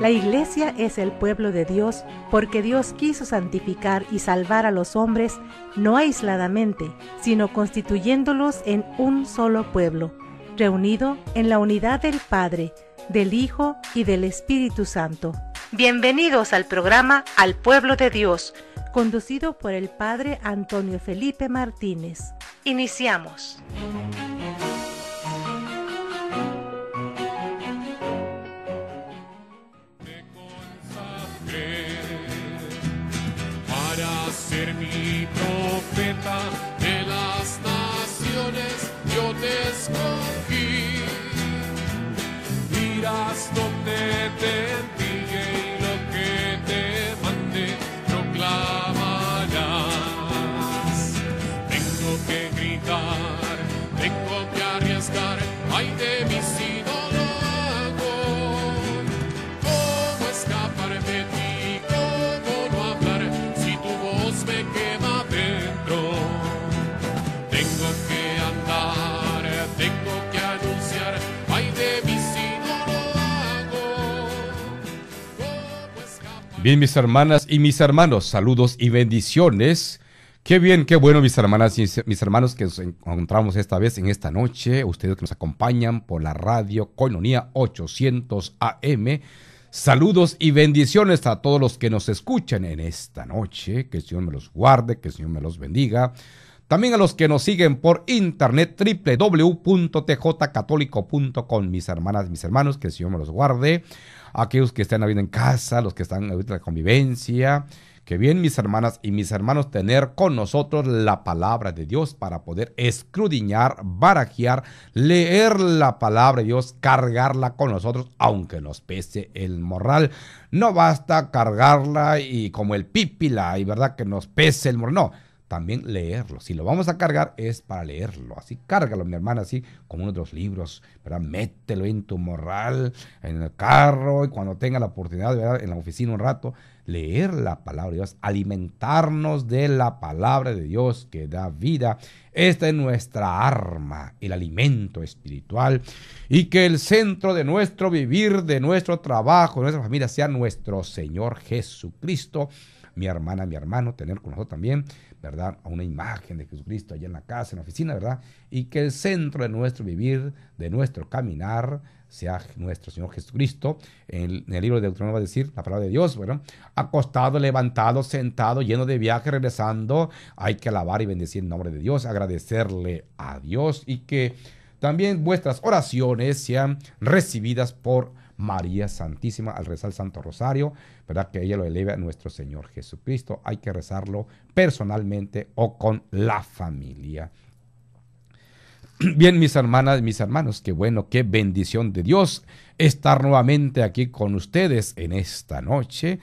La iglesia es el pueblo de Dios porque Dios quiso santificar y salvar a los hombres no aisladamente, sino constituyéndolos en un solo pueblo, reunido en la unidad del Padre, del Hijo y del Espíritu Santo. Bienvenidos al programa Al Pueblo de Dios, conducido por el Padre Antonio Felipe Martínez. Iniciamos. de las naciones, yo te escogí. Dirás donde te Bien, mis hermanas y mis hermanos, saludos y bendiciones. Qué bien, qué bueno, mis hermanas y mis hermanos, que nos encontramos esta vez en esta noche. Ustedes que nos acompañan por la radio colonia 800 AM. Saludos y bendiciones a todos los que nos escuchan en esta noche. Que el Señor me los guarde, que el Señor me los bendiga. También a los que nos siguen por internet www.tjcatólico.com. Mis hermanas, mis hermanos, que el Señor me los guarde. Aquellos que están ahorita en casa, los que están ahorita en convivencia. Que bien, mis hermanas y mis hermanos, tener con nosotros la palabra de Dios para poder escrudiñar, barajear, leer la palabra de Dios, cargarla con nosotros, aunque nos pese el moral. No basta cargarla y como el pípila, y verdad que nos pese el moral. No también leerlo. Si lo vamos a cargar es para leerlo. Así cárgalo, mi hermana, así como uno de los libros, ¿verdad? Mételo en tu morral, en el carro y cuando tenga la oportunidad, ¿verdad? En la oficina un rato, leer la palabra de Dios, alimentarnos de la palabra de Dios que da vida. Esta es nuestra arma, el alimento espiritual y que el centro de nuestro vivir, de nuestro trabajo, de nuestra familia sea nuestro Señor Jesucristo. Mi hermana, mi hermano, tener con nosotros también ¿verdad? A una imagen de Jesucristo allá en la casa, en la oficina, ¿verdad? Y que el centro de nuestro vivir, de nuestro caminar, sea nuestro Señor Jesucristo. En el, libro de Deuteronomio va a decir la palabra de Dios, bueno, acostado, levantado, sentado, lleno de viaje, regresando, hay que alabar y bendecir el nombre de Dios, agradecerle a Dios y que también vuestras oraciones sean recibidas por María Santísima, al rezar el Santo Rosario, ¿verdad? Que ella lo eleve a nuestro Señor Jesucristo. Hay que rezarlo personalmente o con la familia. Bien, mis hermanas, mis hermanos, qué bueno, qué bendición de Dios estar nuevamente aquí con ustedes en esta noche.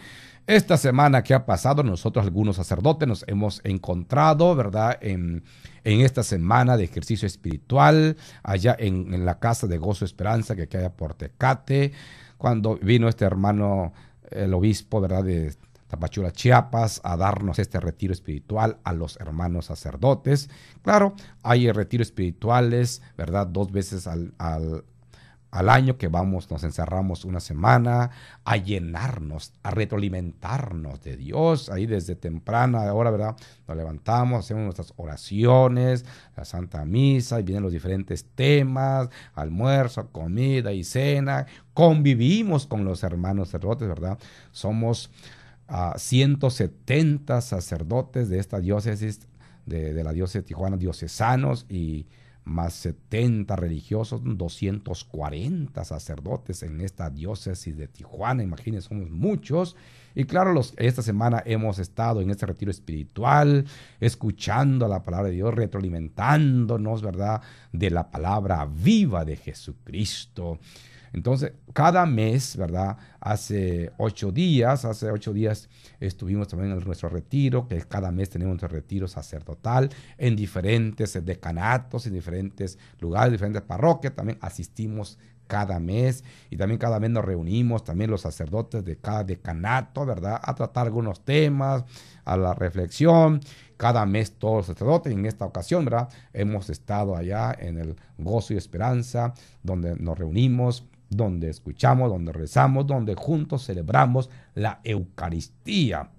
Esta semana que ha pasado, nosotros algunos sacerdotes nos hemos encontrado, ¿verdad? En, esta semana de ejercicio espiritual, allá en, la casa de Gozo Esperanza que queda por Tecate, cuando vino este hermano, el obispo, ¿verdad? De Tapachula, Chiapas, a darnos este retiro espiritual a los hermanos sacerdotes. Claro, hay retiros espirituales, ¿verdad? Dos veces al, al año que vamos, nos encerramos una semana a llenarnos, a retroalimentarnos de Dios. Ahí desde temprana hora, ¿verdad? Nos levantamos, hacemos nuestras oraciones, la Santa Misa, y vienen los diferentes temas, almuerzo, comida y cena. Convivimos con los hermanos sacerdotes, ¿verdad? Somos 170 ah, sacerdotes de esta diócesis, de, de la diócesis de Tijuana, diocesanos y más 70 religiosos, 240 sacerdotes en esta diócesis de Tijuana, imagínense, somos muchos. Y claro, esta semana hemos estado en este retiro espiritual, escuchando la palabra de Dios, retroalimentándonos, ¿verdad?, de la palabra viva de Jesucristo. Entonces, cada mes, ¿verdad? Hace ocho días, hace ocho días estuvimos también en nuestro retiro, que cada mes tenemos nuestro retiro sacerdotal en diferentes eh, decanatos, en diferentes lugares, diferentes parroquias, también asistimos cada mes y también cada mes nos reunimos también los sacerdotes de cada decanato, ¿verdad? A tratar algunos temas, a la reflexión. Cada mes todos los sacerdotes, en esta ocasión, ¿verdad? Hemos estado allá en el gozo y esperanza, donde nos reunimos donde escuchamos, donde rezamos, donde juntos celebramos la Eucaristía.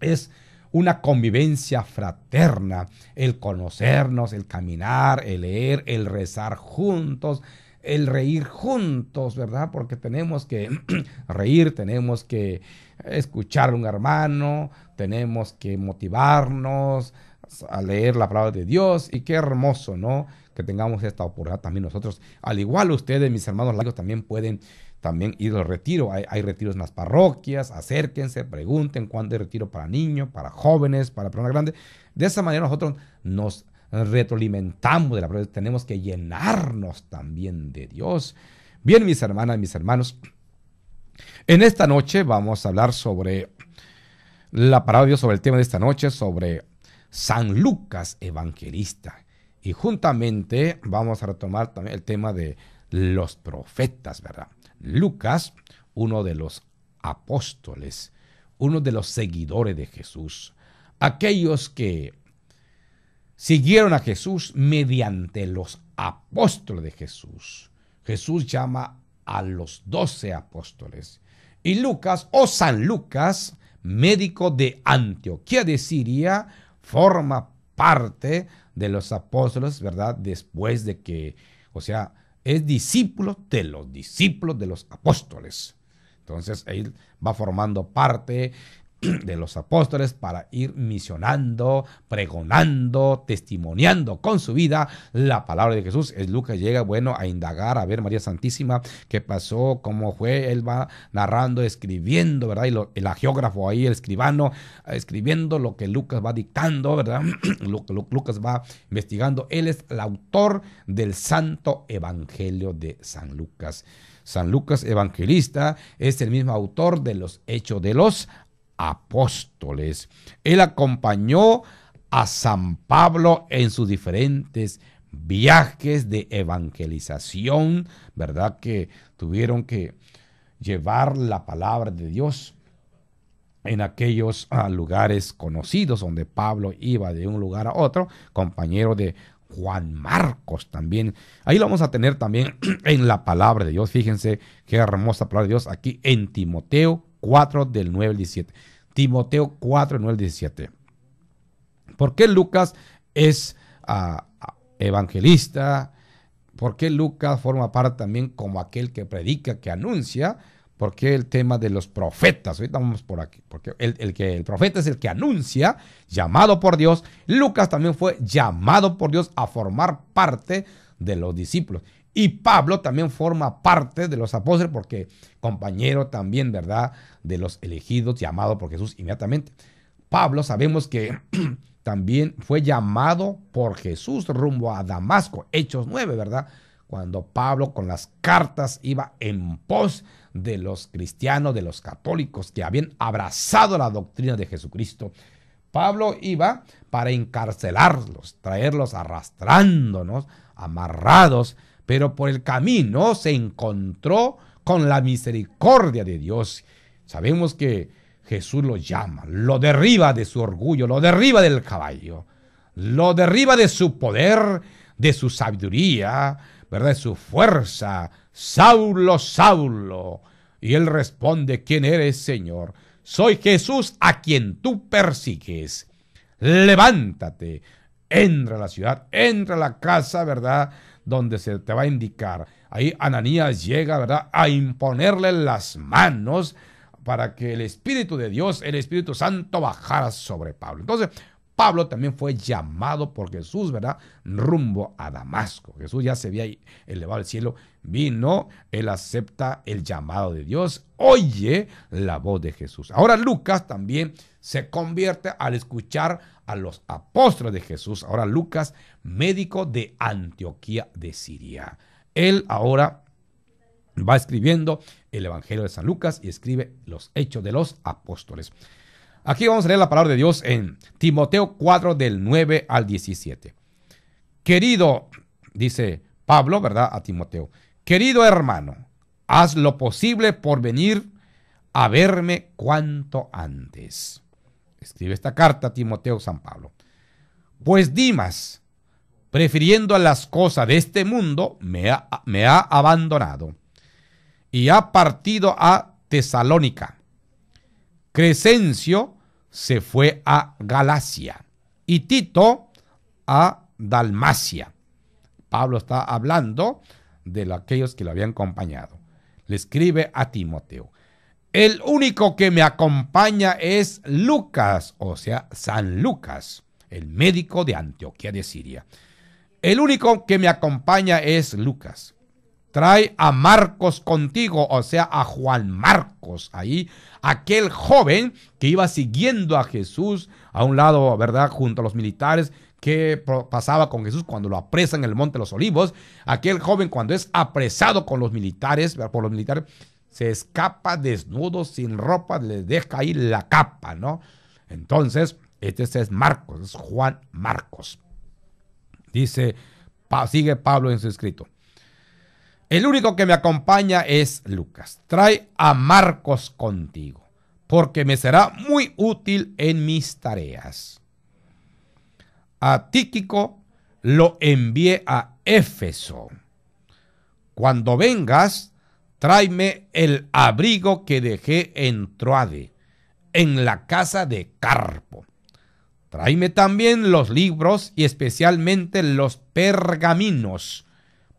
Es una convivencia fraterna, el conocernos, el caminar, el leer, el rezar juntos, el reír juntos, ¿verdad? Porque tenemos que reír, tenemos que escuchar a un hermano, tenemos que motivarnos a leer la palabra de Dios y qué hermoso, ¿no? que tengamos esta oportunidad también nosotros. Al igual ustedes, mis hermanos laicos, también pueden también ir al retiro. Hay, retiros en las parroquias, acérquense, pregunten cuándo hay retiro para niños, para jóvenes, para personas grandes. De esa manera nosotros nos retroalimentamos de la prueba. Tenemos que llenarnos también de Dios. Bien, mis hermanas, mis hermanos, en esta noche vamos a hablar sobre la palabra de Dios, sobre el tema de esta noche, sobre San Lucas Evangelista. Y juntamente vamos a retomar también el tema de los profetas, ¿verdad? Lucas, uno de los apóstoles, uno de los seguidores de Jesús, aquellos que siguieron a Jesús mediante los apóstoles de Jesús. Jesús llama a los doce apóstoles. Y Lucas, o San Lucas, médico de Antioquía de Siria, forma parte de los apóstoles, ¿verdad? Después de que, o sea, es discípulo de los discípulos de los apóstoles. Entonces, él va formando parte de los apóstoles para ir misionando, pregonando, testimoniando con su vida la palabra de Jesús. Es Lucas llega, bueno, a indagar, a ver María Santísima, qué pasó, cómo fue, él va narrando, escribiendo, ¿verdad? Y el agiógrafo ahí, el escribano, escribiendo lo que Lucas va dictando, ¿verdad? Lucas va investigando. Él es el autor del Santo Evangelio de San Lucas. San Lucas, evangelista, es el mismo autor de los Hechos de los apóstoles. Él acompañó a San Pablo en sus diferentes viajes de evangelización, ¿verdad? Que tuvieron que llevar la palabra de Dios en aquellos ah, lugares conocidos donde Pablo iba de un lugar a otro, compañero de Juan Marcos también. Ahí lo vamos a tener también en la palabra de Dios. Fíjense qué hermosa palabra de Dios aquí en Timoteo 4 del 9 al 17. Timoteo 4, 9 17. ¿Por qué Lucas es ah, ah, evangelista? ¿Por qué Lucas forma parte también como aquel que predica, que anuncia? ¿Por qué el tema de los profetas? Ahorita vamos por aquí. Porque que, el profeta es el que anuncia, llamado por Dios. Lucas también fue llamado por Dios a formar parte de los discípulos. Y Pablo también forma parte de los apóstoles porque compañero también, ¿verdad? De los elegidos, llamado por Jesús inmediatamente. Pablo sabemos que también fue llamado por Jesús rumbo a Damasco, Hechos 9, ¿verdad? Cuando Pablo con las cartas iba en pos de los cristianos, de los católicos que habían abrazado la doctrina de Jesucristo. Pablo iba para encarcelarlos, traerlos arrastrándonos, amarrados, pero por el camino se encontró con la misericordia de Dios. Sabemos que Jesús lo llama, lo derriba de su orgullo, lo derriba del caballo, lo derriba de su poder, de su sabiduría, ¿verdad? De su fuerza. Saulo, Saulo. Y él responde, ¿quién eres, Señor? Soy Jesús a quien tú persigues. Levántate, entra a la ciudad, entra a la casa, ¿verdad? donde se te va a indicar. Ahí Ananías llega, ¿verdad?, a imponerle las manos para que el Espíritu de Dios, el Espíritu Santo, bajara sobre Pablo. Entonces, Pablo también fue llamado por Jesús, ¿verdad? Rumbo a Damasco. Jesús ya se había elevado al cielo vino, él acepta el llamado de Dios, oye la voz de Jesús. Ahora Lucas también se convierte al escuchar a los apóstoles de Jesús. Ahora Lucas, médico de Antioquía de Siria. Él ahora va escribiendo el Evangelio de San Lucas y escribe los hechos de los apóstoles. Aquí vamos a leer la palabra de Dios en Timoteo 4 del 9 al 17. Querido, dice Pablo, ¿verdad? A Timoteo, Querido hermano, haz lo posible por venir a verme cuanto antes. Escribe esta carta Timoteo San Pablo. Pues Dimas, prefiriendo a las cosas de este mundo, me ha, me ha abandonado y ha partido a Tesalónica. Crescencio se fue a Galacia y Tito a Dalmacia. Pablo está hablando de aquellos que lo habían acompañado. Le escribe a Timoteo, el único que me acompaña es Lucas, o sea, San Lucas, el médico de Antioquía de Siria. El único que me acompaña es Lucas. Trae a Marcos contigo, o sea, a Juan Marcos, ahí, aquel joven que iba siguiendo a Jesús a un lado, ¿verdad?, junto a los militares, qué pasaba con Jesús cuando lo apresan en el Monte de los Olivos. Aquel joven cuando es apresado con los militares, por los militares, se escapa desnudo, sin ropa, le deja ahí la capa, ¿no? Entonces, este es Marcos, es Juan Marcos. Dice, sigue Pablo en su escrito. El único que me acompaña es Lucas. Trae a Marcos contigo, porque me será muy útil en mis tareas a Tíquico, lo envié a Éfeso. Cuando vengas, tráeme el abrigo que dejé en Troade, en la casa de Carpo. Tráeme también los libros y especialmente los pergaminos.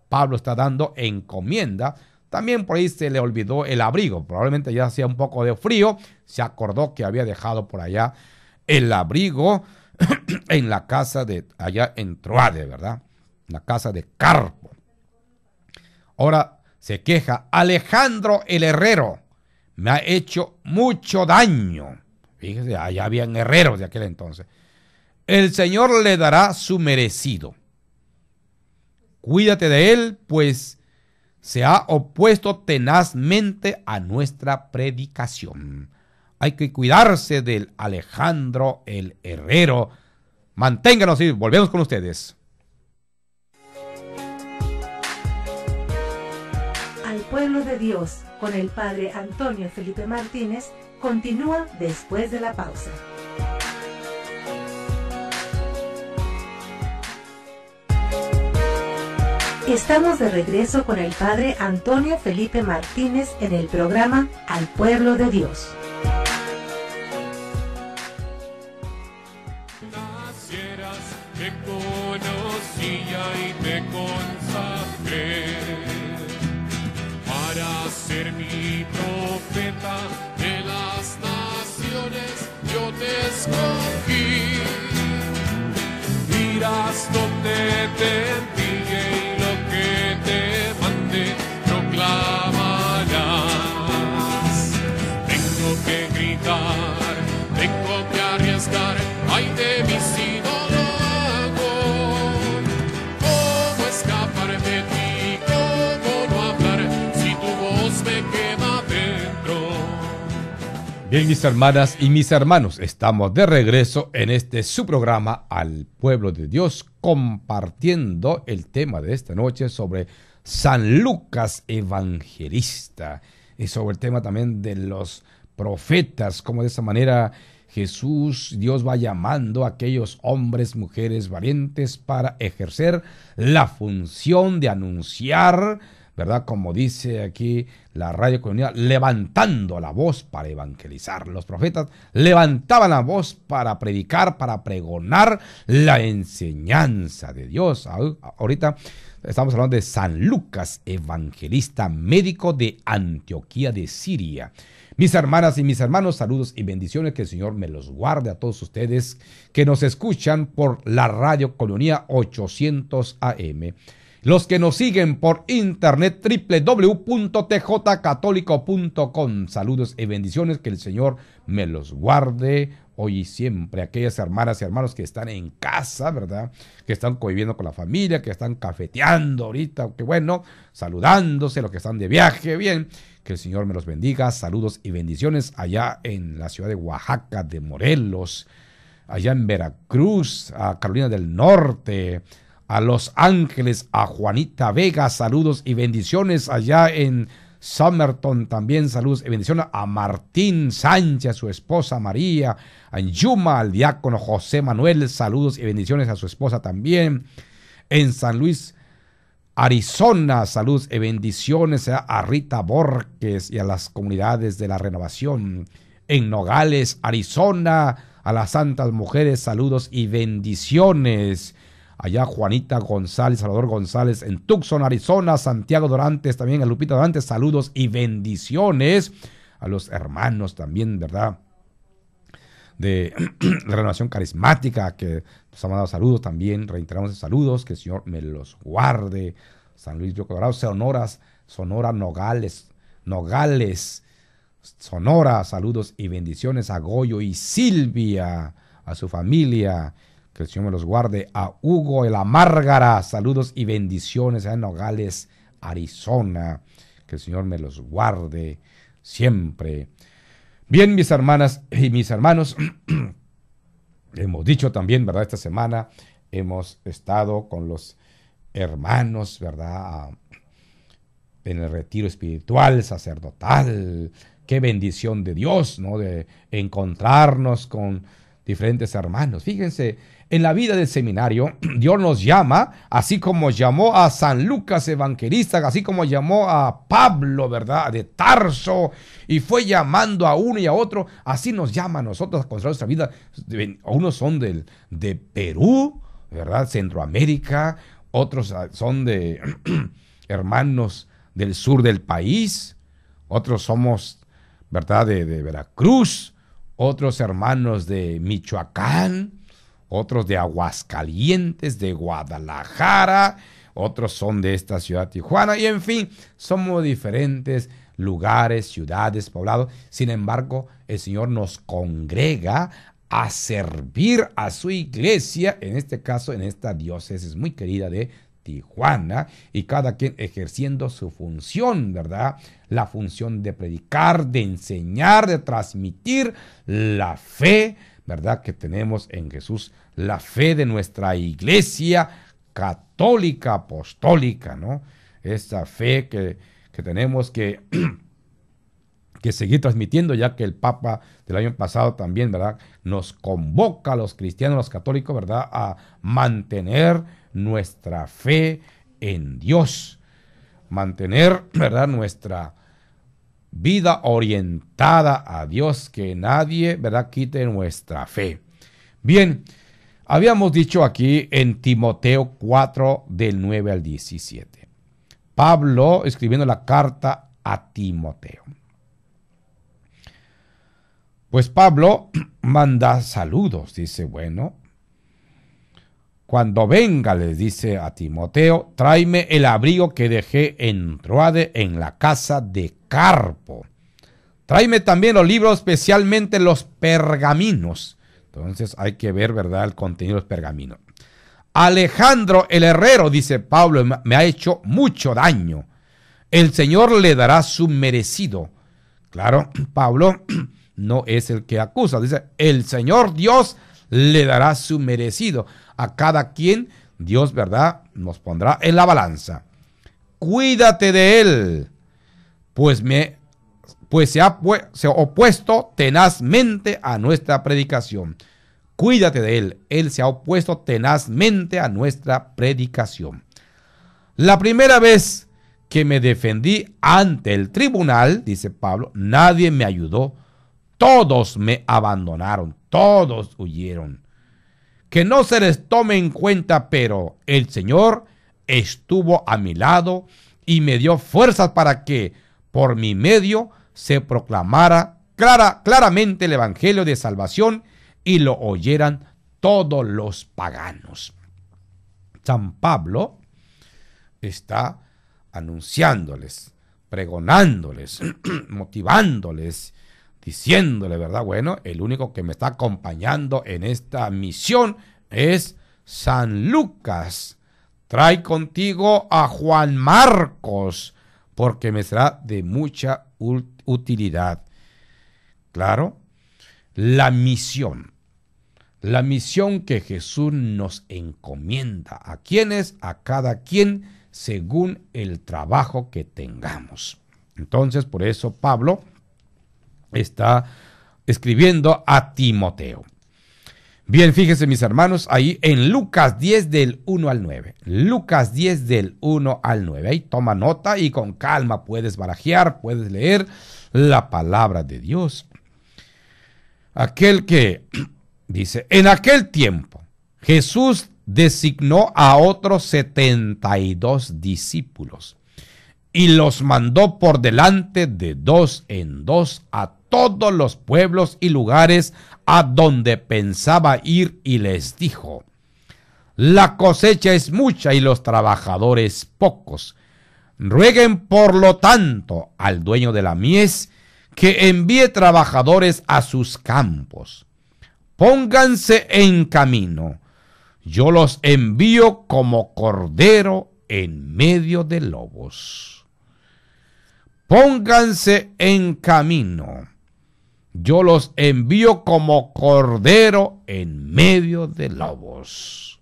Pablo está dando encomienda. También por ahí se le olvidó el abrigo. Probablemente ya hacía un poco de frío. Se acordó que había dejado por allá el abrigo en la casa de, allá en Troade, ¿verdad? la casa de Carpo. Ahora se queja, Alejandro el Herrero me ha hecho mucho daño. Fíjese, allá habían herreros de aquel entonces. El Señor le dará su merecido. Cuídate de él, pues se ha opuesto tenazmente a nuestra predicación. Hay que cuidarse del Alejandro el Herrero. Manténganos y volvemos con ustedes. Al pueblo de Dios, con el padre Antonio Felipe Martínez, continúa después de la pausa. Estamos de regreso con el padre Antonio Felipe Martínez en el programa Al pueblo de Dios. bien, mis hermanas y mis hermanos, estamos de regreso en este su programa al pueblo de Dios, compartiendo el tema de esta noche sobre San Lucas Evangelista y sobre el tema también de los profetas, como de esa manera Jesús, Dios va llamando a aquellos hombres, mujeres valientes para ejercer la función de anunciar ¿verdad? Como dice aquí la radio Colonía levantando la voz para evangelizar. Los profetas levantaban la voz para predicar, para pregonar la enseñanza de Dios. Ahorita estamos hablando de San Lucas, evangelista médico de Antioquía de Siria. Mis hermanas y mis hermanos, saludos y bendiciones que el Señor me los guarde a todos ustedes que nos escuchan por la radio Colonia 800 AM los que nos siguen por internet www.tjcatólico.com. Saludos y bendiciones, que el Señor me los guarde hoy y siempre. Aquellas hermanas y hermanos que están en casa, ¿verdad? Que están conviviendo con la familia, que están cafeteando ahorita, que bueno, saludándose, los que están de viaje, bien. Que el Señor me los bendiga. Saludos y bendiciones allá en la ciudad de Oaxaca, de Morelos, allá en Veracruz, a Carolina del Norte, a Los Ángeles, a Juanita Vega, saludos y bendiciones allá en Summerton, también saludos y bendiciones a Martín Sánchez, su esposa María, a Yuma, al diácono José Manuel, saludos y bendiciones a su esposa también, en San Luis, Arizona, saludos y bendiciones a Rita Borges y a las comunidades de la renovación, en Nogales, Arizona, a las santas mujeres, saludos y bendiciones allá Juanita González, Salvador González en Tucson, Arizona, Santiago Dorantes, también a Lupita Dorantes, saludos y bendiciones a los hermanos también, ¿verdad? De, la Renovación Carismática, que nos ha mandado saludos también, reiteramos saludos, que el Señor me los guarde. San Luis Río Colorado, Sonoras, Sonora Nogales, Nogales, Sonora, saludos y bendiciones a Goyo y Silvia, a su familia que el Señor me los guarde. A Hugo El Márgara, saludos y bendiciones en Nogales, Arizona. Que el Señor me los guarde siempre. Bien, mis hermanas y mis hermanos, hemos dicho también, ¿verdad? Esta semana hemos estado con los hermanos, ¿verdad? En el retiro espiritual, sacerdotal. Qué bendición de Dios, ¿no? De encontrarnos con diferentes hermanos. Fíjense, en la vida del seminario, Dios nos llama, así como llamó a San Lucas Evangelista, así como llamó a Pablo, ¿verdad? De Tarso, y fue llamando a uno y a otro, así nos llama a nosotros a construir nuestra vida. Unos son del, de Perú, ¿verdad? Centroamérica, otros ah, son de hermanos del sur del país, otros somos, ¿verdad?, de Veracruz, otros hermanos de Michoacán, otros de Aguascalientes, de Guadalajara, otros son de esta ciudad Tijuana, y en fin, somos diferentes lugares, ciudades, poblados. Sin embargo, el Señor nos congrega a servir a su iglesia, en este caso, en esta diócesis muy querida de Tijuana, y cada quien ejerciendo su función, ¿verdad? La función de predicar, de enseñar, de transmitir la fe, ¿verdad? Que tenemos en Jesús, la fe de nuestra iglesia católica, apostólica, ¿no? Esa fe que, que tenemos que, que seguir transmitiendo, ya que el Papa del año pasado también, ¿verdad? Nos convoca a los cristianos, los católicos, ¿verdad? A mantener nuestra fe en Dios, mantener, ¿verdad? Nuestra vida orientada a Dios, que nadie, ¿verdad?, quite nuestra fe. Bien, habíamos dicho aquí en Timoteo 4, del 9 al 17. Pablo escribiendo la carta a Timoteo. Pues Pablo manda saludos, dice, bueno, cuando venga, le dice a Timoteo, tráeme el abrigo que dejé en Troade en la casa de Carpo. Tráeme también los libros, especialmente los pergaminos. Entonces hay que ver, ¿verdad?, el contenido de los pergaminos. Alejandro el Herrero, dice Pablo, me ha hecho mucho daño. El Señor le dará su merecido. Claro, Pablo no es el que acusa, dice, el Señor Dios le dará su merecido a cada quien, Dios, ¿verdad?, nos pondrá en la balanza. Cuídate de él, pues me pues se se ha opuesto tenazmente a nuestra predicación. Cuídate de él, él se ha opuesto tenazmente a nuestra predicación. La primera vez que me defendí ante el tribunal, dice Pablo, nadie me ayudó, todos me abandonaron, todos huyeron que no se les tome en cuenta, pero el Señor estuvo a mi lado y me dio fuerzas para que por mi medio se proclamara clara, claramente el Evangelio de Salvación y lo oyeran todos los paganos. San Pablo está anunciándoles, pregonándoles, motivándoles diciéndole, ¿verdad? Bueno, el único que me está acompañando en esta misión es San Lucas. Trae contigo a Juan Marcos, porque me será de mucha utilidad. Claro, la misión. La misión que Jesús nos encomienda. ¿A quiénes? A cada quien, según el trabajo que tengamos. Entonces, por eso Pablo está escribiendo a Timoteo. Bien, fíjense mis hermanos, ahí en Lucas 10 del 1 al 9. Lucas 10 del 1 al 9. Ahí toma nota y con calma puedes barajear, puedes leer la palabra de Dios. Aquel que dice, en aquel tiempo Jesús designó a otros 72 discípulos y los mandó por delante de dos en dos a todos los pueblos y lugares a donde pensaba ir y les dijo, La cosecha es mucha y los trabajadores pocos. Rueguen por lo tanto al dueño de la mies que envíe trabajadores a sus campos. Pónganse en camino. Yo los envío como cordero en medio de lobos. Pónganse en camino yo los envío como cordero en medio de lobos.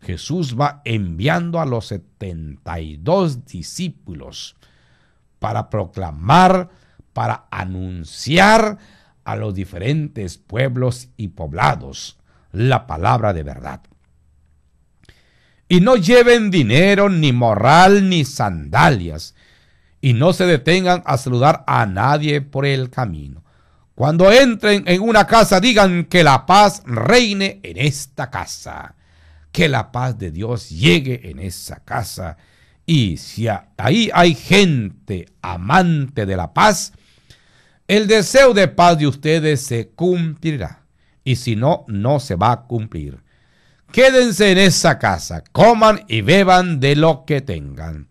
Jesús va enviando a los 72 discípulos para proclamar, para anunciar a los diferentes pueblos y poblados la palabra de verdad. Y no lleven dinero, ni morral, ni sandalias, y no se detengan a saludar a nadie por el camino cuando entren en una casa, digan que la paz reine en esta casa. Que la paz de Dios llegue en esa casa. Y si ahí hay gente amante de la paz, el deseo de paz de ustedes se cumplirá. Y si no, no se va a cumplir. Quédense en esa casa, coman y beban de lo que tengan,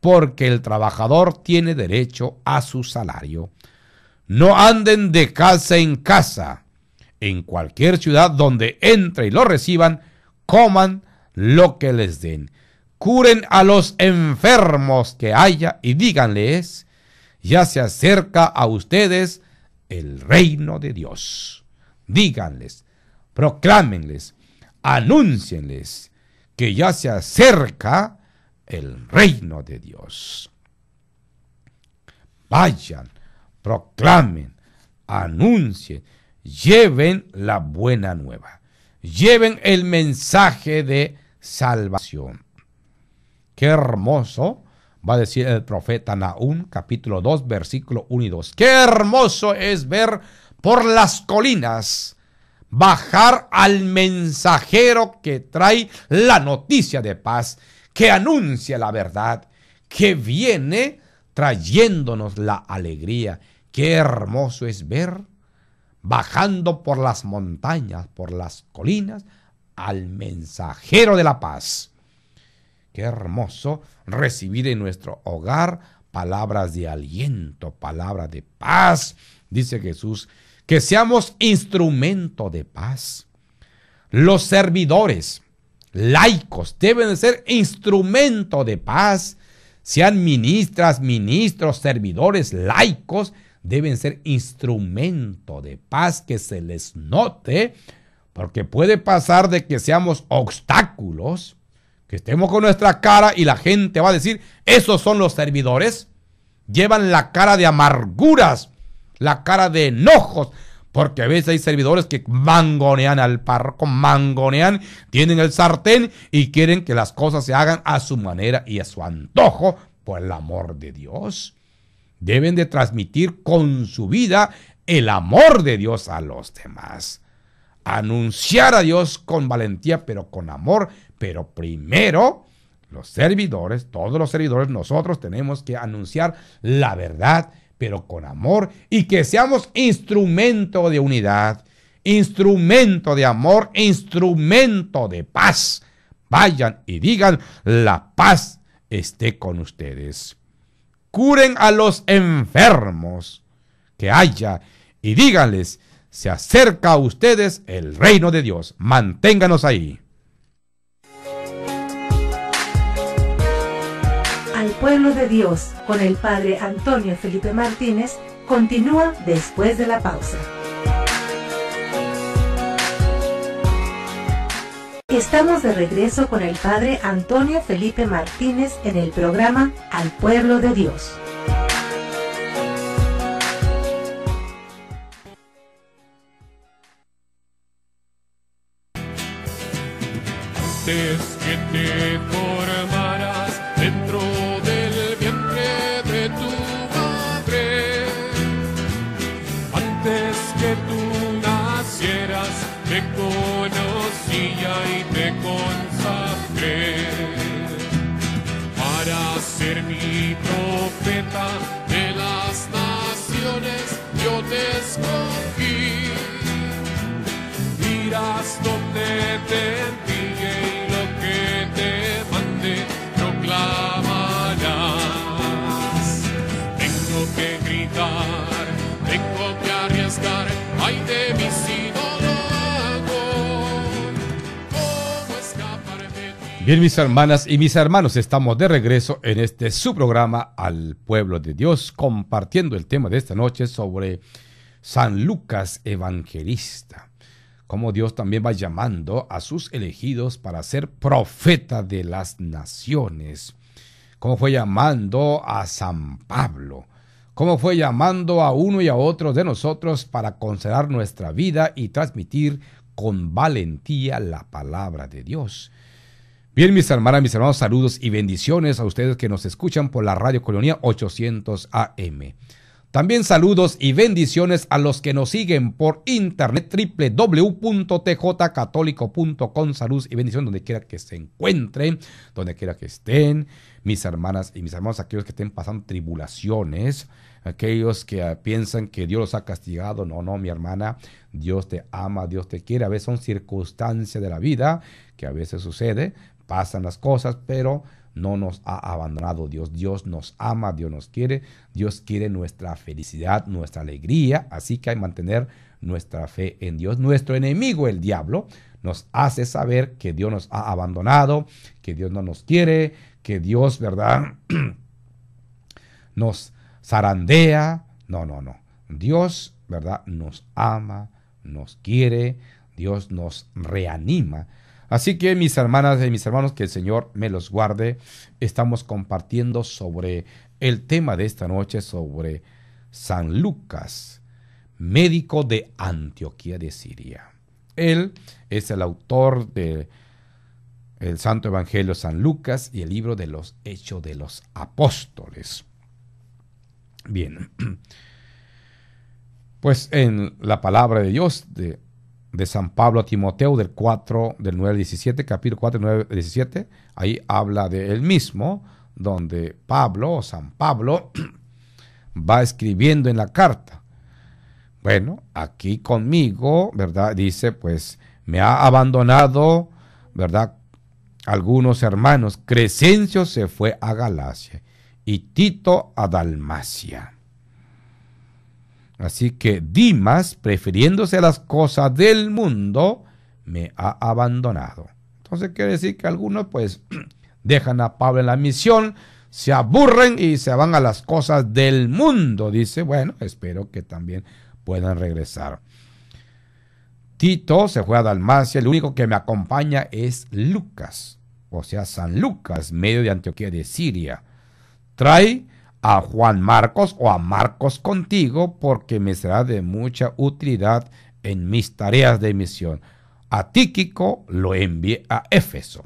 porque el trabajador tiene derecho a su salario. No anden de casa en casa. En cualquier ciudad donde entre y lo reciban, coman lo que les den. Curen a los enfermos que haya y díganles, ya se acerca a ustedes el reino de Dios. Díganles, proclámenles, anúncienles que ya se acerca el reino de Dios. Vayan proclamen, anuncien, lleven la buena nueva, lleven el mensaje de salvación. Qué hermoso, va a decir el profeta Naúm, capítulo 2, versículo 1 y 2. Qué hermoso es ver por las colinas bajar al mensajero que trae la noticia de paz, que anuncia la verdad, que viene trayéndonos la alegría, Qué hermoso es ver, bajando por las montañas, por las colinas, al mensajero de la paz. Qué hermoso recibir en nuestro hogar palabras de aliento, palabras de paz, dice Jesús, que seamos instrumento de paz. Los servidores laicos deben ser instrumento de paz, sean ministras, ministros, servidores laicos, deben ser instrumento de paz que se les note, porque puede pasar de que seamos obstáculos, que estemos con nuestra cara y la gente va a decir, esos son los servidores, llevan la cara de amarguras, la cara de enojos, porque a veces hay servidores que mangonean al párroco, mangonean, tienen el sartén y quieren que las cosas se hagan a su manera y a su antojo, por el amor de Dios deben de transmitir con su vida el amor de Dios a los demás. Anunciar a Dios con valentía, pero con amor. Pero primero, los servidores, todos los servidores, nosotros tenemos que anunciar la verdad, pero con amor, y que seamos instrumento de unidad, instrumento de amor, instrumento de paz. Vayan y digan, la paz esté con ustedes curen a los enfermos que haya y díganles, se acerca a ustedes el reino de Dios. Manténganos ahí. Al pueblo de Dios, con el Padre Antonio Felipe Martínez, continúa después de la pausa. Estamos de regreso con el padre Antonio Felipe Martínez en el programa Al Pueblo de Dios. que te Bien, mis hermanas y mis hermanos, estamos de regreso en este su programa al pueblo de Dios, compartiendo el tema de esta noche sobre San Lucas Evangelista. Cómo Dios también va llamando a sus elegidos para ser profeta de las naciones. Cómo fue llamando a San Pablo. Cómo fue llamando a uno y a otro de nosotros para conservar nuestra vida y transmitir con valentía la palabra de Dios. Bien, mis hermanas, mis hermanos, saludos y bendiciones a ustedes que nos escuchan por la Radio Colonia 800 AM. También saludos y bendiciones a los que nos siguen por internet www.tjcatólico.com. Saludos y bendiciones donde quiera que se encuentren, donde quiera que estén. Mis hermanas y mis hermanos, aquellos que estén pasando tribulaciones, aquellos que ah, piensan que Dios los ha castigado. No, no, mi hermana, Dios te ama, Dios te quiere. A veces son circunstancias de la vida que a veces sucede, pasan las cosas, pero no nos ha abandonado Dios. Dios nos ama, Dios nos quiere, Dios quiere nuestra felicidad, nuestra alegría. Así que hay que mantener nuestra fe en Dios. Nuestro enemigo, el diablo, nos hace saber que Dios nos ha abandonado, que Dios no nos quiere, que Dios, ¿verdad? nos zarandea. No, no, no. Dios, ¿verdad? Nos ama, nos quiere, Dios nos reanima. Así que mis hermanas y mis hermanos, que el Señor me los guarde. Estamos compartiendo sobre el tema de esta noche, sobre San Lucas, médico de Antioquía de Siria. Él es el autor del el Santo Evangelio San Lucas y el libro de los Hechos de los Apóstoles. Bien, pues en la palabra de Dios de de San Pablo a Timoteo del 4, del 9 al 17, capítulo 4, del 9 al 17, ahí habla de él mismo, donde Pablo o San Pablo va escribiendo en la carta. Bueno, aquí conmigo, ¿verdad? Dice, pues me ha abandonado, ¿verdad? Algunos hermanos. Crescencio se fue a Galacia y Tito a Dalmacia. Así que Dimas, prefiriéndose a las cosas del mundo, me ha abandonado. Entonces quiere decir que algunos pues dejan a Pablo en la misión, se aburren y se van a las cosas del mundo. Dice, bueno, espero que también puedan regresar. Tito se fue a Dalmacia, el único que me acompaña es Lucas, o sea, San Lucas, medio de Antioquía de Siria. Trae a Juan Marcos o a Marcos contigo porque me será de mucha utilidad en mis tareas de misión. A Tíquico lo envié a Éfeso.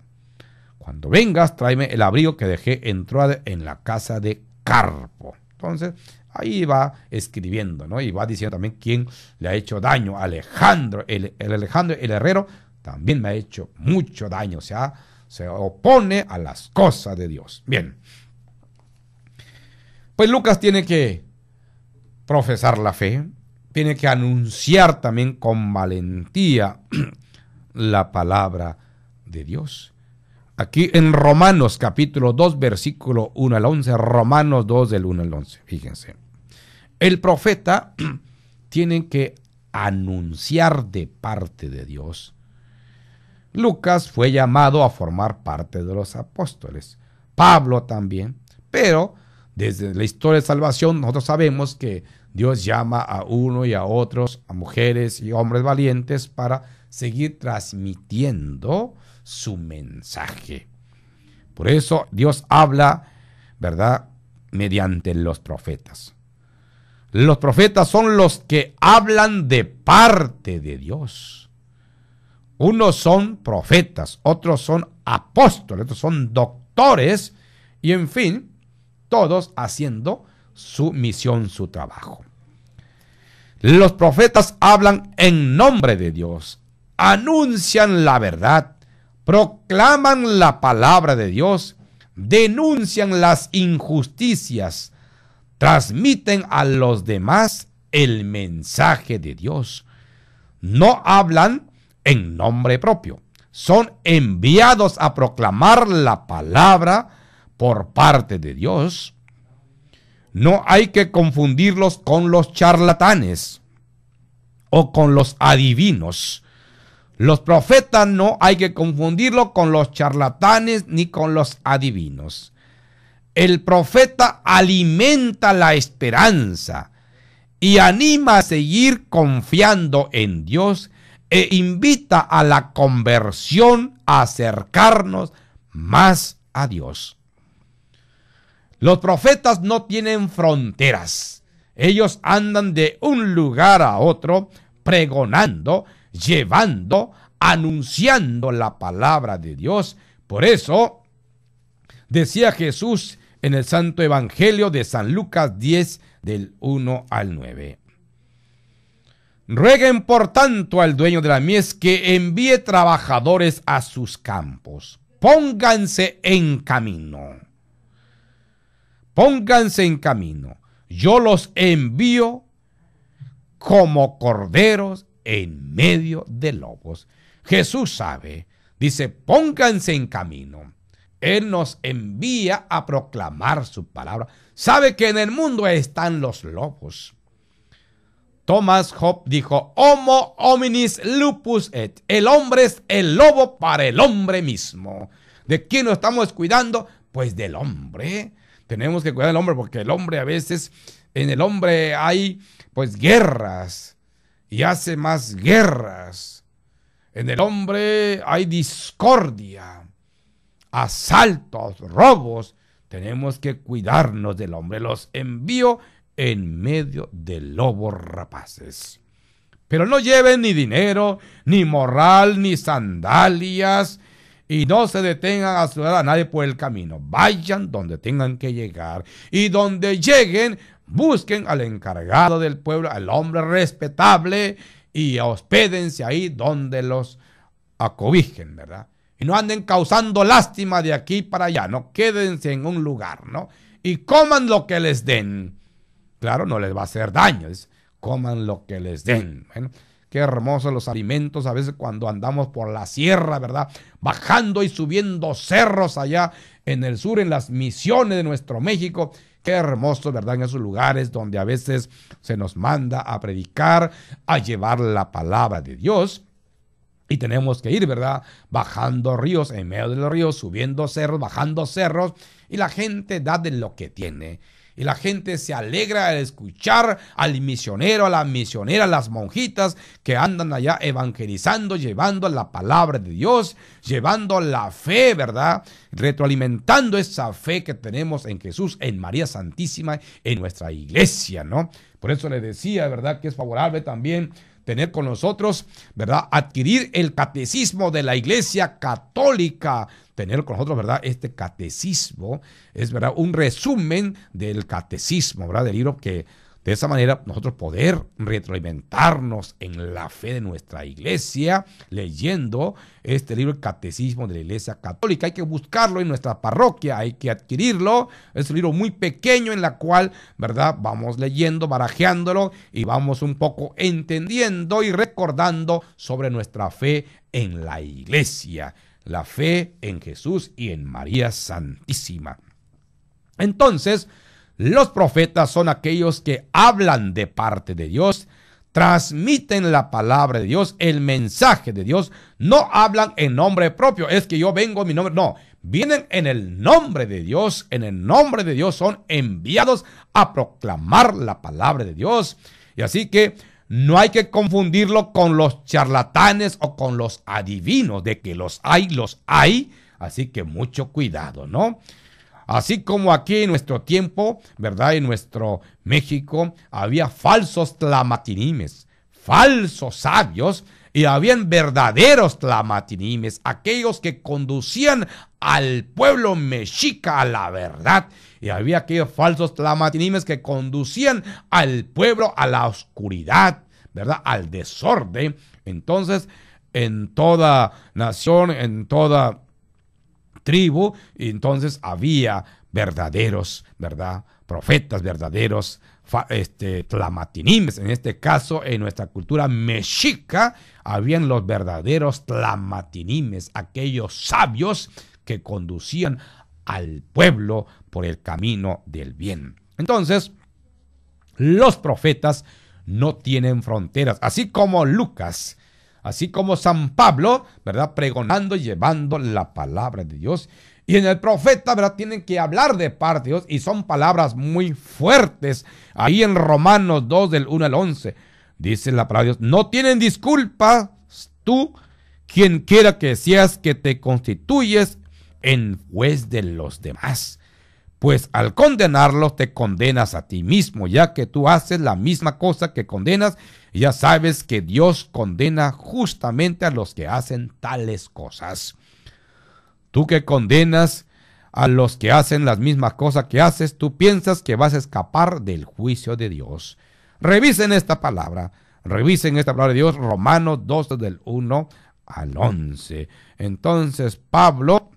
Cuando vengas, tráeme el abrigo que dejé en en la casa de Carpo. Entonces, ahí va escribiendo, ¿no? Y va diciendo también quién le ha hecho daño. Alejandro, el, el Alejandro, el herrero, también me ha hecho mucho daño. O sea, se opone a las cosas de Dios. Bien. Pues Lucas tiene que profesar la fe, tiene que anunciar también con valentía la palabra de Dios. Aquí en Romanos capítulo 2, versículo 1 al 11, Romanos 2 del 1 al 11, fíjense. El profeta tiene que anunciar de parte de Dios. Lucas fue llamado a formar parte de los apóstoles, Pablo también, pero desde la historia de salvación nosotros sabemos que Dios llama a uno y a otros, a mujeres y hombres valientes para seguir transmitiendo su mensaje. Por eso Dios habla, ¿verdad? Mediante los profetas. Los profetas son los que hablan de parte de Dios. Unos son profetas, otros son apóstoles, otros son doctores y en fin, todos haciendo su misión, su trabajo. Los profetas hablan en nombre de Dios, anuncian la verdad, proclaman la palabra de Dios, denuncian las injusticias, transmiten a los demás el mensaje de Dios. No hablan en nombre propio, son enviados a proclamar la palabra por parte de Dios, no hay que confundirlos con los charlatanes o con los adivinos. Los profetas no hay que confundirlos con los charlatanes ni con los adivinos. El profeta alimenta la esperanza y anima a seguir confiando en Dios e invita a la conversión a acercarnos más a Dios. Los profetas no tienen fronteras. Ellos andan de un lugar a otro, pregonando, llevando, anunciando la palabra de Dios. Por eso, decía Jesús en el Santo Evangelio de San Lucas 10, del 1 al 9. Rueguen por tanto al dueño de la mies que envíe trabajadores a sus campos. Pónganse en camino pónganse en camino, yo los envío como corderos en medio de lobos. Jesús sabe, dice, pónganse en camino. Él nos envía a proclamar su palabra. Sabe que en el mundo están los lobos. Thomas Hobbes dijo, Homo hominis lupus et. El hombre es el lobo para el hombre mismo. ¿De quién nos estamos cuidando? Pues del hombre. Tenemos que cuidar al hombre porque el hombre a veces, en el hombre hay pues guerras y hace más guerras. En el hombre hay discordia, asaltos, robos. Tenemos que cuidarnos del hombre. Los envío en medio de lobos rapaces. Pero no lleven ni dinero, ni morral, ni sandalias, y no se detengan a ayudar a nadie por el camino. Vayan donde tengan que llegar y donde lleguen, busquen al encargado del pueblo, al hombre respetable y hospédense ahí donde los acobijen, ¿verdad? Y no anden causando lástima de aquí para allá, no quédense en un lugar, ¿no? Y coman lo que les den. Claro, no les va a hacer daño, coman lo que les den. Qué hermosos los alimentos a veces cuando andamos por la sierra, ¿verdad? Bajando y subiendo cerros allá en el sur, en las misiones de nuestro México. Qué hermoso, ¿verdad? En esos lugares donde a veces se nos manda a predicar, a llevar la palabra de Dios. Y tenemos que ir, ¿verdad? Bajando ríos, en medio de los ríos, subiendo cerros, bajando cerros. Y la gente da de lo que tiene. Y la gente se alegra al escuchar al misionero, a la misionera, a las monjitas que andan allá evangelizando, llevando la palabra de Dios, llevando la fe, ¿verdad? Retroalimentando esa fe que tenemos en Jesús, en María Santísima, en nuestra iglesia, ¿no? Por eso le decía, ¿verdad? Que es favorable también tener con nosotros, ¿verdad? Adquirir el catecismo de la Iglesia Católica, tener con nosotros, ¿verdad? Este catecismo es, ¿verdad? Un resumen del catecismo, ¿verdad? Del libro que de esa manera, nosotros poder retroalimentarnos en la fe de nuestra iglesia, leyendo este libro, El Catecismo de la Iglesia Católica. Hay que buscarlo en nuestra parroquia, hay que adquirirlo. Es un libro muy pequeño en la cual, ¿verdad? Vamos leyendo, barajeándolo y vamos un poco entendiendo y recordando sobre nuestra fe en la iglesia, la fe en Jesús y en María Santísima. Entonces, los profetas son aquellos que hablan de parte de Dios, transmiten la palabra de Dios, el mensaje de Dios, no hablan en nombre propio, es que yo vengo en mi nombre, no, vienen en el nombre de Dios, en el nombre de Dios son enviados a proclamar la palabra de Dios. Y así que no hay que confundirlo con los charlatanes o con los adivinos, de que los hay, los hay, así que mucho cuidado, ¿no? Así como aquí en nuestro tiempo, ¿verdad? En nuestro México había falsos tlamatinimes, falsos sabios, y habían verdaderos tlamatinimes, aquellos que conducían al pueblo mexica a la verdad, y había aquellos falsos tlamatinimes que conducían al pueblo a la oscuridad, ¿verdad? Al desorden. Entonces, en toda nación, en toda tribu, y entonces había verdaderos, ¿verdad? Profetas verdaderos, este, tlamatinimes. En este caso, en nuestra cultura mexica, habían los verdaderos tlamatinimes, aquellos sabios que conducían al pueblo por el camino del bien. Entonces, los profetas no tienen fronteras, así como Lucas así como San Pablo, ¿verdad? Pregonando y llevando la palabra de Dios. Y en el profeta, ¿verdad? Tienen que hablar de parte de Dios y son palabras muy fuertes. Ahí en Romanos 2 del 1 al 11 dice la palabra de Dios, no tienen disculpas tú, quien quiera que seas que te constituyes en juez de los demás. Pues al condenarlos te condenas a ti mismo, ya que tú haces la misma cosa que condenas ya sabes que Dios condena justamente a los que hacen tales cosas. Tú que condenas a los que hacen las mismas cosas que haces, tú piensas que vas a escapar del juicio de Dios. Revisen esta palabra. Revisen esta palabra de Dios, Romanos 2, del 1 al 11. Entonces Pablo,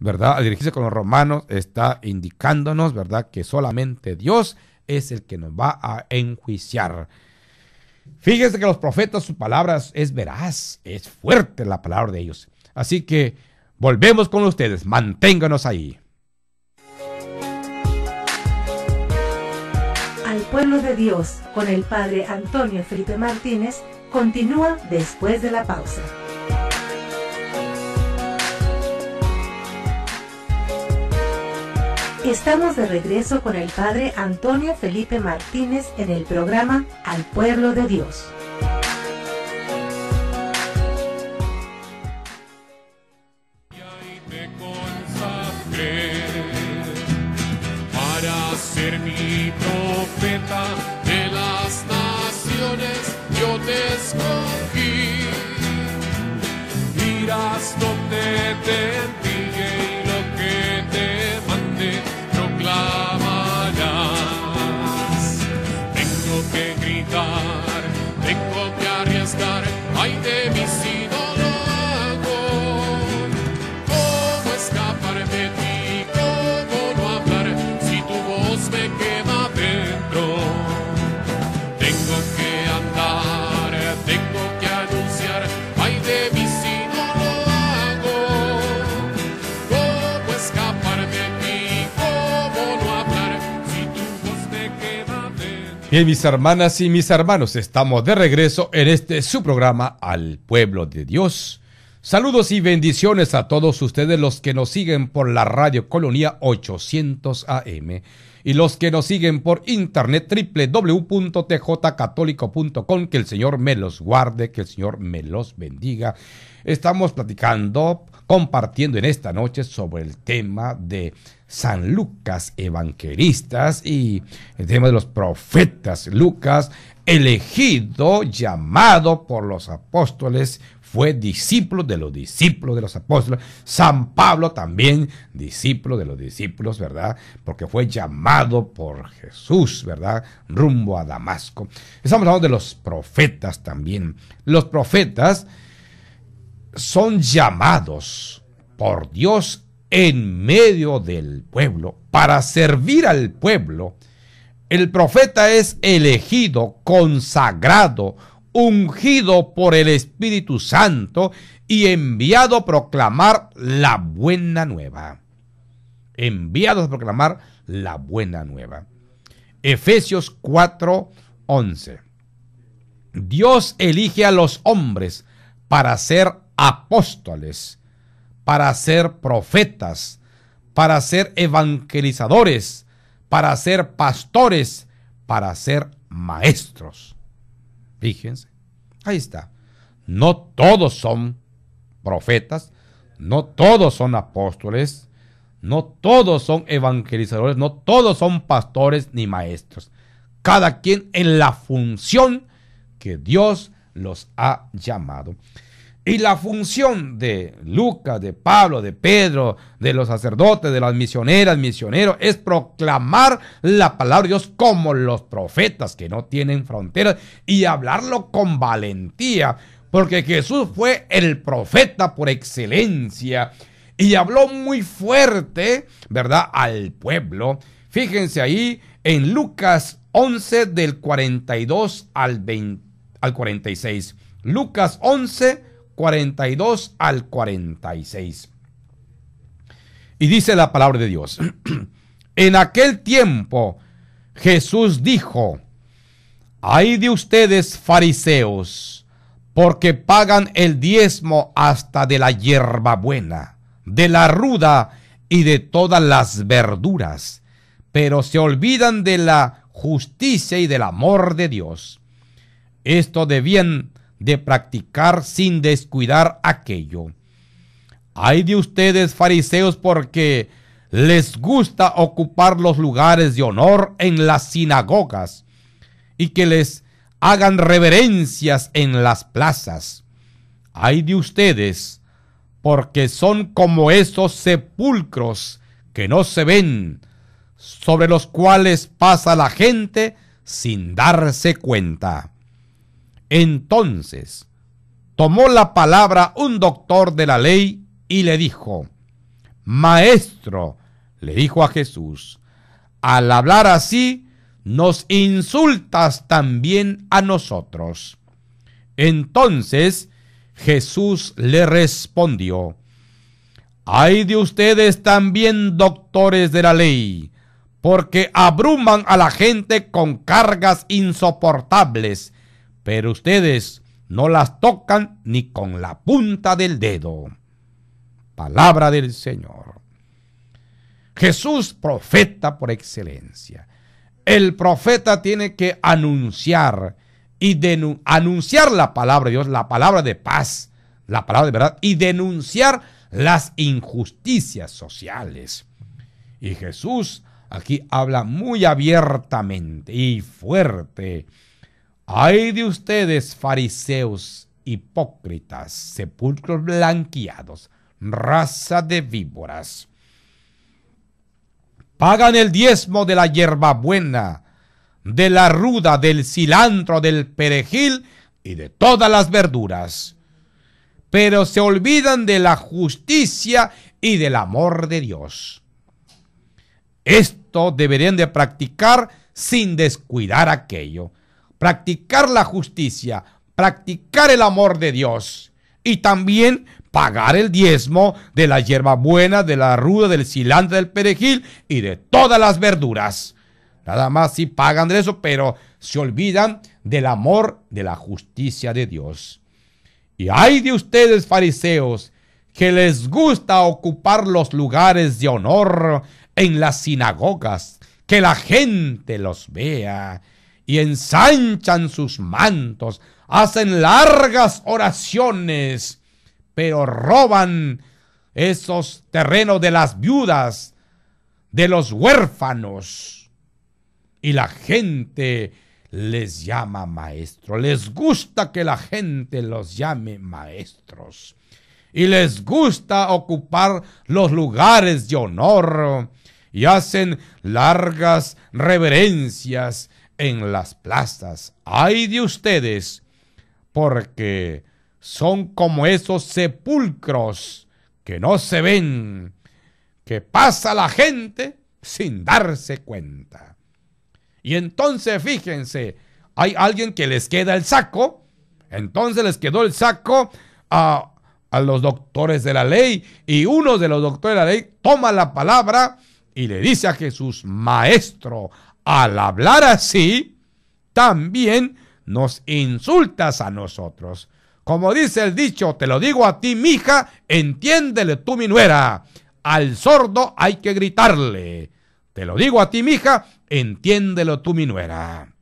¿verdad? Al dirigirse con los romanos está indicándonos, ¿verdad? Que solamente Dios es el que nos va a enjuiciar. Fíjese que los profetas, su palabra es veraz, es fuerte la palabra de ellos. Así que volvemos con ustedes, manténganos ahí. Al pueblo de Dios, con el padre Antonio Felipe Martínez, continúa después de la pausa. Estamos de regreso con el padre Antonio Felipe Martínez en el programa Al Pueblo de Dios. mis hermanas y mis hermanos, estamos de regreso en este su programa al pueblo de Dios. Saludos y bendiciones a todos ustedes los que nos siguen por la radio Colonia 800 AM y los que nos siguen por internet www.tjcatólico.com. Que el Señor me los guarde, que el Señor me los bendiga. Estamos platicando compartiendo en esta noche sobre el tema de San Lucas, evangelistas y el tema de los profetas. Lucas, elegido, llamado por los apóstoles, fue discípulo de los discípulos de los apóstoles. San Pablo también discípulo de los discípulos, ¿verdad? Porque fue llamado por Jesús, ¿verdad? Rumbo a Damasco. Estamos hablando de los profetas también. Los profetas son llamados por Dios en medio del pueblo para servir al pueblo, el profeta es elegido, consagrado, ungido por el Espíritu Santo y enviado a proclamar la buena nueva. Enviado a proclamar la buena nueva. Efesios 4:11. Dios elige a los hombres para ser apóstoles, para ser profetas, para ser evangelizadores, para ser pastores, para ser maestros. Fíjense, ahí está. No todos son profetas, no todos son apóstoles, no todos son evangelizadores, no todos son pastores ni maestros. Cada quien en la función que Dios los ha llamado. Y la función de Lucas, de Pablo, de Pedro, de los sacerdotes, de las misioneras, misioneros, es proclamar la palabra de Dios como los profetas que no tienen fronteras y hablarlo con valentía, porque Jesús fue el profeta por excelencia y habló muy fuerte, ¿verdad?, al pueblo. Fíjense ahí en Lucas 11 del 42 al, al 46. Lucas 11 42 al 46. Y dice la palabra de Dios. en aquel tiempo Jesús dijo, hay de ustedes fariseos, porque pagan el diezmo hasta de la hierba buena, de la ruda y de todas las verduras, pero se olvidan de la justicia y del amor de Dios. Esto bien de practicar sin descuidar aquello. Hay de ustedes, fariseos, porque les gusta ocupar los lugares de honor en las sinagogas y que les hagan reverencias en las plazas. Hay de ustedes, porque son como esos sepulcros que no se ven, sobre los cuales pasa la gente sin darse cuenta. Entonces tomó la palabra un doctor de la ley y le dijo, Maestro, le dijo a Jesús, al hablar así, nos insultas también a nosotros. Entonces Jesús le respondió, Hay de ustedes también, doctores de la ley, porque abruman a la gente con cargas insoportables pero ustedes no las tocan ni con la punta del dedo. Palabra del Señor. Jesús, profeta por excelencia. El profeta tiene que anunciar y anunciar la palabra de Dios, la palabra de paz, la palabra de verdad y denunciar las injusticias sociales. Y Jesús aquí habla muy abiertamente y fuerte Ay de ustedes, fariseos hipócritas, sepulcros blanqueados, raza de víboras. Pagan el diezmo de la buena de la ruda, del cilantro, del perejil y de todas las verduras. Pero se olvidan de la justicia y del amor de Dios. Esto deberían de practicar sin descuidar aquello practicar la justicia, practicar el amor de Dios y también pagar el diezmo de la hierba buena, de la ruda, del cilantro, del perejil y de todas las verduras. Nada más si pagan de eso, pero se olvidan del amor de la justicia de Dios. Y hay de ustedes, fariseos, que les gusta ocupar los lugares de honor en las sinagogas, que la gente los vea y ensanchan sus mantos, hacen largas oraciones, pero roban esos terrenos de las viudas, de los huérfanos. Y la gente les llama maestro, les gusta que la gente los llame maestros. Y les gusta ocupar los lugares de honor y hacen largas reverencias en las plazas. ¡Ay de ustedes! Porque son como esos sepulcros que no se ven, que pasa la gente sin darse cuenta. Y entonces fíjense, hay alguien que les queda el saco, entonces les quedó el saco a, a los doctores de la ley y uno de los doctores de la ley toma la palabra y le dice a Jesús, maestro, al hablar así, también nos insultas a nosotros. Como dice el dicho, te lo digo a ti, mija, entiéndele tú, mi nuera. Al sordo hay que gritarle. Te lo digo a ti, mija, entiéndelo tú, mi nuera.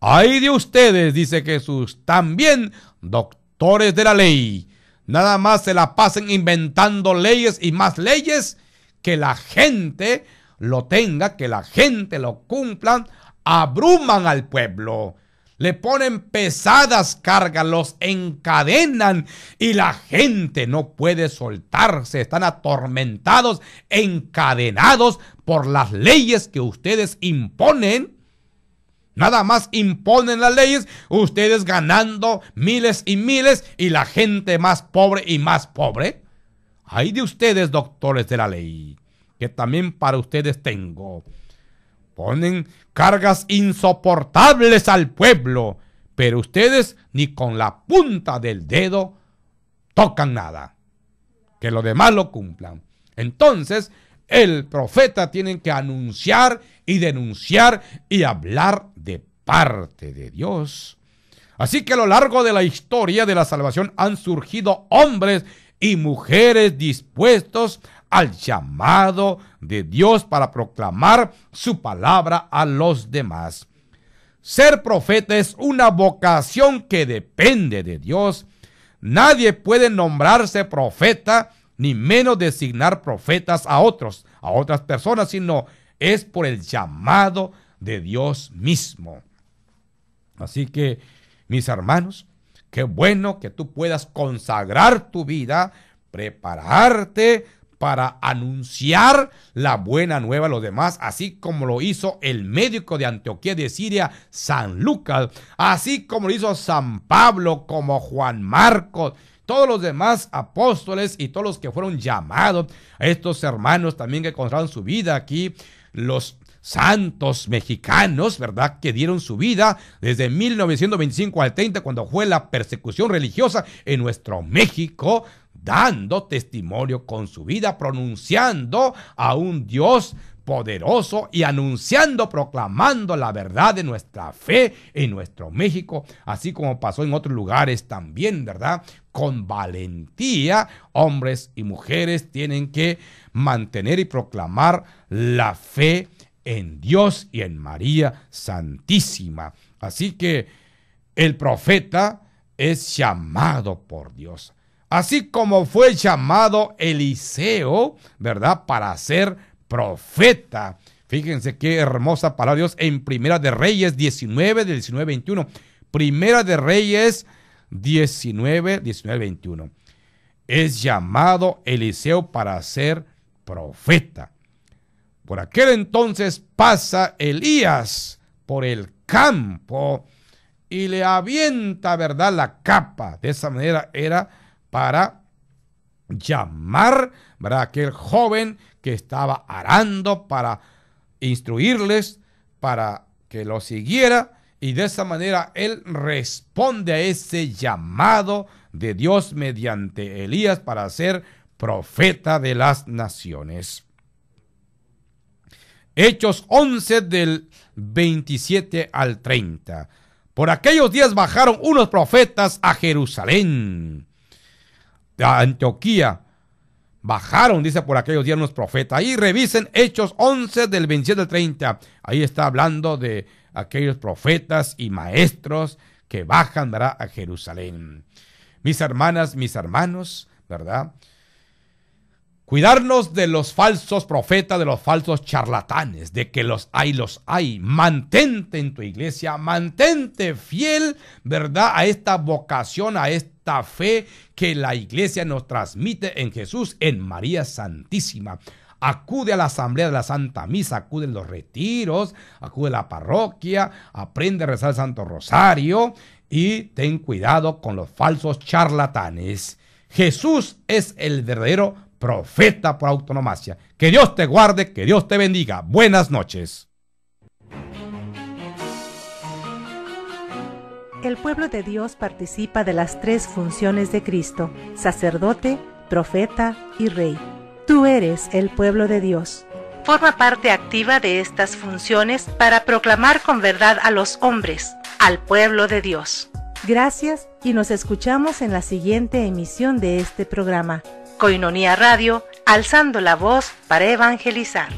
Ay de ustedes, dice Jesús, también doctores de la ley. Nada más se la pasen inventando leyes y más leyes que la gente lo tenga, que la gente lo cumpla, abruman al pueblo. Le ponen pesadas cargas, los encadenan y la gente no puede soltarse. Están atormentados, encadenados por las leyes que ustedes imponen. Nada más imponen las leyes, ustedes ganando miles y miles y la gente más pobre y más pobre. Hay de ustedes, doctores de la ley que también para ustedes tengo. Ponen cargas insoportables al pueblo, pero ustedes ni con la punta del dedo tocan nada. Que lo demás lo cumplan. Entonces, el profeta tiene que anunciar y denunciar y hablar de parte de Dios. Así que a lo largo de la historia de la salvación han surgido hombres y mujeres dispuestos al llamado de Dios para proclamar su palabra a los demás. Ser profeta es una vocación que depende de Dios. Nadie puede nombrarse profeta ni menos designar profetas a otros, a otras personas, sino es por el llamado de Dios mismo. Así que, mis hermanos, qué bueno que tú puedas consagrar tu vida, prepararte, para anunciar la buena nueva a los demás, así como lo hizo el médico de Antioquía de Siria, San Lucas, así como lo hizo San Pablo, como Juan Marcos, todos los demás apóstoles y todos los que fueron llamados, estos hermanos también que encontraron su vida aquí, los santos mexicanos, ¿verdad? Que dieron su vida desde 1925 al 30, cuando fue la persecución religiosa en nuestro México, dando testimonio con su vida, pronunciando a un Dios poderoso y anunciando, proclamando la verdad de nuestra fe en nuestro México, así como pasó en otros lugares también, ¿verdad? Con valentía, hombres y mujeres tienen que mantener y proclamar la fe en Dios y en María Santísima. Así que el profeta es llamado por Dios así como fue llamado Eliseo, ¿verdad? Para ser profeta. Fíjense qué hermosa palabra Dios en Primera de Reyes 19, 19, 21. Primera de Reyes 19, 19, 21. Es llamado Eliseo para ser profeta. Por aquel entonces pasa Elías por el campo y le avienta, ¿verdad?, la capa. De esa manera era para llamar a aquel joven que estaba arando para instruirles, para que lo siguiera. Y de esa manera él responde a ese llamado de Dios mediante Elías para ser profeta de las naciones. Hechos 11 del 27 al 30. Por aquellos días bajaron unos profetas a Jerusalén Antioquía. Bajaron, dice por aquellos días unos profetas. Ahí revisen Hechos 11 del 27 al 30. Ahí está hablando de aquellos profetas y maestros que bajan ¿verdad? a Jerusalén. Mis hermanas, mis hermanos, ¿verdad? Cuidarnos de los falsos profetas, de los falsos charlatanes, de que los hay, los hay. Mantente en tu iglesia, mantente fiel, ¿verdad? A esta vocación, a esta fe que la iglesia nos transmite en Jesús, en María Santísima. Acude a la asamblea de la Santa Misa, acude a los retiros, acude a la parroquia, aprende a rezar el Santo Rosario y ten cuidado con los falsos charlatanes. Jesús es el verdadero profeta por autonomacia. Que Dios te guarde, que Dios te bendiga. Buenas noches. El pueblo de Dios participa de las tres funciones de Cristo, sacerdote, profeta y rey. Tú eres el pueblo de Dios. Forma parte activa de estas funciones para proclamar con verdad a los hombres, al pueblo de Dios. Gracias y nos escuchamos en la siguiente emisión de este programa. Coinonía Radio, alzando la voz para evangelizar.